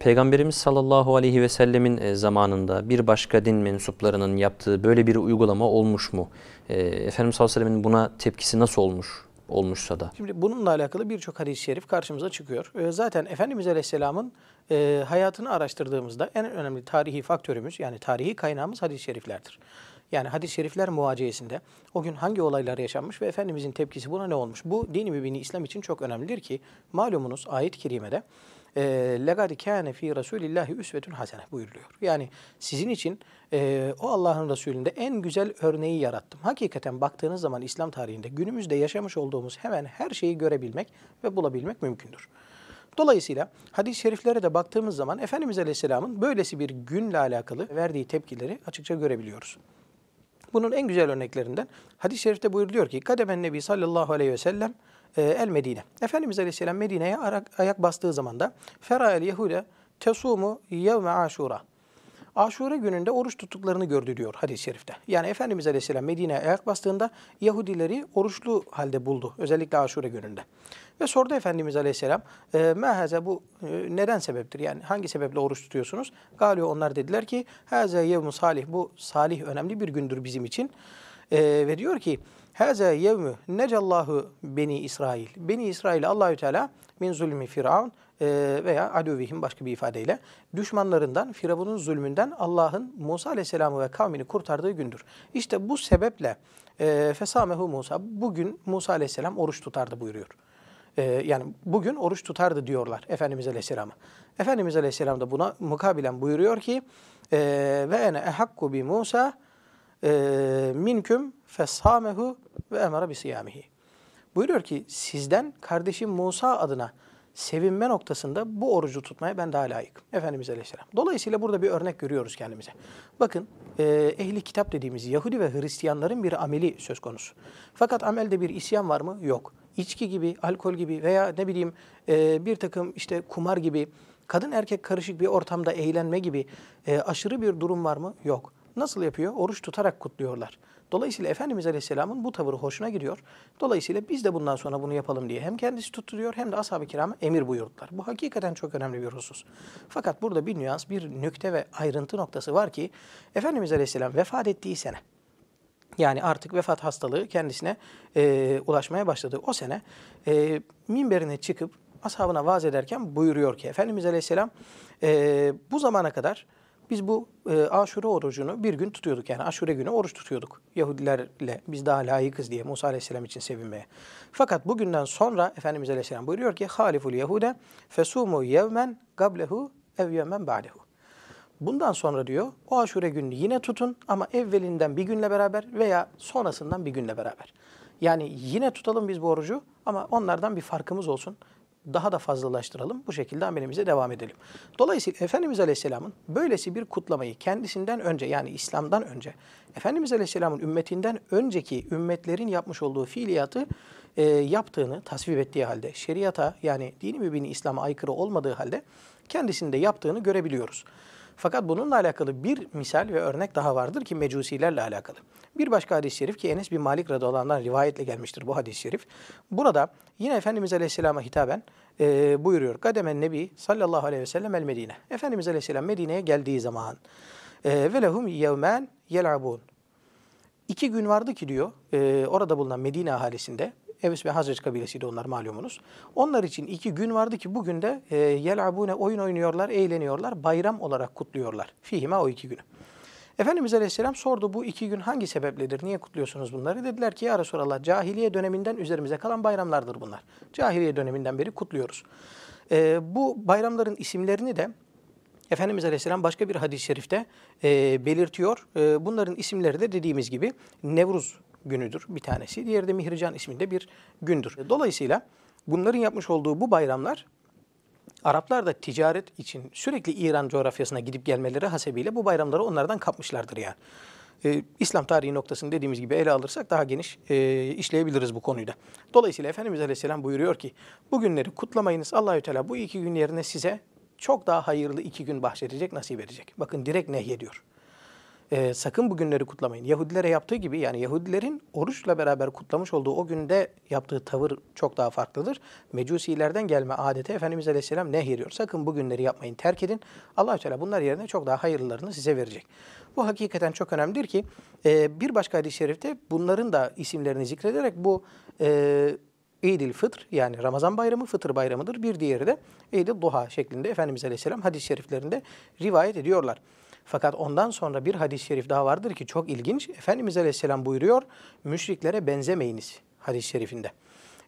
Peygamberimiz sallallahu aleyhi ve sellemin e, zamanında bir başka din mensuplarının yaptığı böyle bir uygulama olmuş mu? E, Efendimiz sallallahu aleyhi ve sellemin buna tepkisi nasıl olmuş? olmuşsa da. Şimdi bununla alakalı birçok hadis-i şerif karşımıza çıkıyor. E, zaten Efendimiz Aleyhisselam'ın hayatını araştırdığımızda en önemli tarihi faktörümüz yani tarihi kaynağımız hadis-i şeriflerdir. Yani hadis-i şerifler muhaceyesinde o gün hangi olaylar yaşanmış ve Efendimizin tepkisi buna ne olmuş? Bu dini mübini İslam için çok önemlidir ki malumunuz ayet-i kerimede لَقَدْ كَانَ ف۪ي رَسُولِ اللّٰهِ üsvetun hasene buyuruluyor. Yani sizin için e, o Allah'ın Resulü'nde en güzel örneği yarattım. Hakikaten baktığınız zaman İslam tarihinde günümüzde yaşamış olduğumuz hemen her şeyi görebilmek ve bulabilmek mümkündür. Dolayısıyla hadis-i şeriflere de baktığımız zaman Efendimiz Aleyhisselam'ın böylesi bir günle alakalı verdiği tepkileri açıkça görebiliyoruz. Bunun en güzel örneklerinden hadis-i şerifte buyuruluyor ki Kademen Nebi sallallahu aleyhi ve sellem e, el Medine. Efendimiz Aleyhisselam Medine'ye ayak bastığı zaman da Fera el Yehude tesumu yevme aşura. Aşure gününde oruç tuttuklarını gördü diyor hadis-i şerifte. Yani Efendimiz Aleyhisselam Medine'ye ayak bastığında Yahudileri oruçlu halde buldu. Özellikle aşure gününde. Ve sordu Efendimiz Aleyhisselam, e, mehaze bu e, neden sebeptir? Yani hangi sebeple oruç tutuyorsunuz? Galiba onlar dediler ki, haze yevmu salih, bu salih önemli bir gündür bizim için e, ve diyor ki Heze yevmü necallahu beni İsrail. Beni İsrail Allahü Teala min zulmi firavun e, veya aduvihim başka bir ifadeyle düşmanlarından, Firavun'un zulmünden Allah'ın Musa Aleyhisselam'ı ve kavmini kurtardığı gündür. İşte bu sebeple e, fesamehu Musa bugün Musa Aleyhisselam oruç tutardı buyuruyor. E, yani bugün oruç tutardı diyorlar Efendimiz Aleyhisselam'a. Efendimiz Aleyhisselam da buna mukabilen buyuruyor ki ve ene ehakku bi Musa ee, minküm feshamehu ve emara bisiyamihi. Buyuruyor ki sizden kardeşim Musa adına sevinme noktasında bu orucu tutmaya ben daha layıkım. Efendimiz Aleyhisselam. Dolayısıyla burada bir örnek görüyoruz kendimize. Bakın e, ehli kitap dediğimiz Yahudi ve Hristiyanların bir ameli söz konusu. Fakat amelde bir isyan var mı? Yok. İçki gibi, alkol gibi veya ne bileyim e, bir takım işte kumar gibi, kadın erkek karışık bir ortamda eğlenme gibi e, aşırı bir durum var mı? Yok. Nasıl yapıyor? Oruç tutarak kutluyorlar. Dolayısıyla Efendimiz Aleyhisselam'ın bu tavırı hoşuna gidiyor. Dolayısıyla biz de bundan sonra bunu yapalım diye hem kendisi tutturuyor hem de ashab-ı kirama emir buyurdular. Bu hakikaten çok önemli bir husus. Fakat burada bir nüans, bir nükte ve ayrıntı noktası var ki Efendimiz Aleyhisselam vefat ettiği sene yani artık vefat hastalığı kendisine e, ulaşmaya başladı. O sene e, minberine çıkıp ashabına vaaz ederken buyuruyor ki Efendimiz Aleyhisselam e, bu zamana kadar biz bu e, aşure orucunu bir gün tutuyorduk. Yani aşure günü oruç tutuyorduk. Yahudilerle biz daha layıkız diye Musa Aleyhisselam için sevinmeye. Fakat bugünden sonra Efendimiz Aleyhisselam buyuruyor ki Haliful Yahude fesumu yevmen gablehu ev yevmen ba'dehu. Bundan sonra diyor o aşure gününü yine tutun ama evvelinden bir günle beraber veya sonrasından bir günle beraber. Yani yine tutalım biz bu orucu ama onlardan bir farkımız olsun daha da fazlalaştıralım. Bu şekilde amelimize devam edelim. Dolayısıyla Efendimiz Aleyhisselam'ın böylesi bir kutlamayı kendisinden önce yani İslam'dan önce, Efendimiz Aleyhisselam'ın ümmetinden önceki ümmetlerin yapmış olduğu fiiliyatı e, yaptığını tasvip ettiği halde, şeriata yani dini mübini İslam'a aykırı olmadığı halde kendisinde yaptığını görebiliyoruz. Fakat bununla alakalı bir misal ve örnek daha vardır ki mecusilerle alakalı. Bir başka hadis-i şerif ki Enes bin Malik radıyallahu rivayetle gelmiştir bu hadis-i şerif. Burada yine Efendimiz aleyhisselama hitaben e, buyuruyor. Kademen Nebi sallallahu aleyhi ve sellem el Medine. Efendimiz aleyhisselam Medine'ye geldiği zaman e, ve lehum yevmen yel'abun. İki gün vardı ki diyor e, orada bulunan Medine ahalisinde Evs ve Hazreç kabilesiydi onlar malumunuz. Onlar için iki gün vardı ki bugün de e, yelabune oyun oynuyorlar, eğleniyorlar, bayram olarak kutluyorlar. Fihime o iki günü. Efendimiz Aleyhisselam sordu bu iki gün hangi sebepledir, niye kutluyorsunuz bunları? Dediler ki ya Resulallah cahiliye döneminden üzerimize kalan bayramlardır bunlar. Cahiliye döneminden beri kutluyoruz. E, bu bayramların isimlerini de Efendimiz Aleyhisselam başka bir hadis-i şerifte e, belirtiyor. E, bunların isimleri de dediğimiz gibi Nevruz günüdür bir tanesi. Diğeri de Mihrican isminde bir gündür. Dolayısıyla bunların yapmış olduğu bu bayramlar Araplar da ticaret için sürekli İran coğrafyasına gidip gelmeleri hasebiyle bu bayramları onlardan kapmışlardır yani. Ee, İslam tarihi noktasını dediğimiz gibi ele alırsak daha geniş e, işleyebiliriz bu konuyu da. Dolayısıyla Efendimiz Aleyhisselam buyuruyor ki bu günleri kutlamayınız Allahü Teala bu iki gün yerine size çok daha hayırlı iki gün bahşedecek, nasip edecek. Bakın direkt nehyediyor. ediyor e, sakın bu günleri kutlamayın. Yahudilere yaptığı gibi yani Yahudilerin oruçla beraber kutlamış olduğu o günde yaptığı tavır çok daha farklıdır. Mecusilerden gelme adete Efendimiz Aleyhisselam ne yeriyor? Sakın bu günleri yapmayın, terk edin. allah Teala bunlar yerine çok daha hayırlarını size verecek. Bu hakikaten çok önemlidir ki e, bir başka hadis-i şerifte bunların da isimlerini zikrederek bu... E, İdil Fıtr yani Ramazan bayramı fıtır bayramıdır. Bir diğeri de İdil Duha şeklinde Efendimiz Aleyhisselam hadis-i şeriflerinde rivayet ediyorlar. Fakat ondan sonra bir hadis-i şerif daha vardır ki çok ilginç. Efendimiz Aleyhisselam buyuruyor, müşriklere benzemeyiniz hadis-i şerifinde.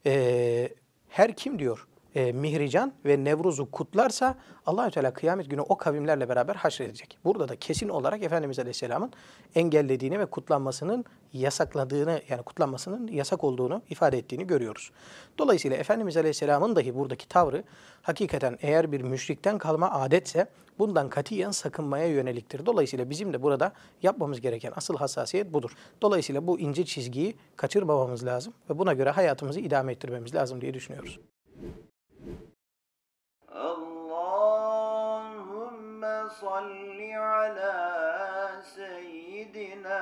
Ee, her kim diyor e, Mihrican ve Nevruz'u kutlarsa Allahü Teala kıyamet günü o kavimlerle beraber haşredecek. Burada da kesin olarak Efendimiz Aleyhisselam'ın engellediğini ve kutlanmasının yasakladığını yani kutlanmasının yasak olduğunu ifade ettiğini görüyoruz. Dolayısıyla Efendimiz Aleyhisselam'ın dahi buradaki tavrı hakikaten eğer bir müşrikten kalma adetse bundan katiyen sakınmaya yöneliktir. Dolayısıyla bizim de burada yapmamız gereken asıl hassasiyet budur. Dolayısıyla bu ince çizgiyi kaçırmamamız lazım ve buna göre hayatımızı idame ettirmemiz lazım diye düşünüyoruz. صل على سيدنا